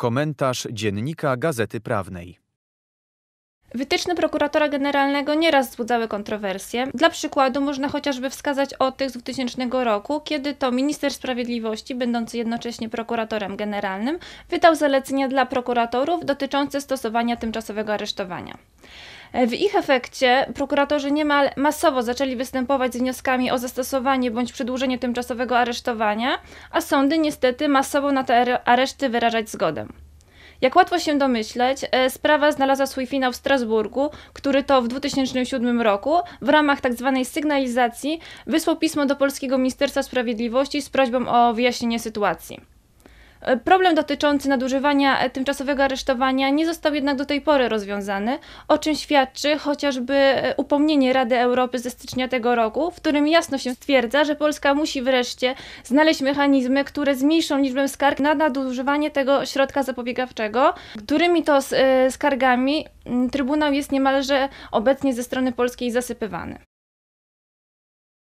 Komentarz dziennika Gazety Prawnej. Wytyczne prokuratora generalnego nieraz wzbudzały kontrowersje. Dla przykładu można chociażby wskazać o tych z 2000 roku, kiedy to minister sprawiedliwości, będący jednocześnie prokuratorem generalnym, wydał zalecenia dla prokuratorów dotyczące stosowania tymczasowego aresztowania. E, w ich efekcie prokuratorzy niemal masowo zaczęli występować z wnioskami o zastosowanie bądź przedłużenie tymczasowego aresztowania, a sądy niestety masowo na te areszty wyrażać zgodę. Jak łatwo się domyśleć, e, sprawa znalazła swój finał w Strasburgu, który to w 2007 roku w ramach tzw. Tak sygnalizacji wysłał pismo do polskiego Ministerstwa Sprawiedliwości z prośbą o wyjaśnienie sytuacji. E, problem dotyczący nadużywania e, tymczasowego aresztowania nie został jednak do tej pory rozwiązany, o czym świadczy chociażby e, upomnienie Rady Europy ze stycznia tego roku, w którym jasno się stwierdza, że Polska musi wreszcie znaleźć mechanizmy, które zmniejszą liczbę skarg na nadużywanie tego środka zapobiegawczego, którymi to skargami Trybunał jest niemalże obecnie ze strony polskiej zasypywany.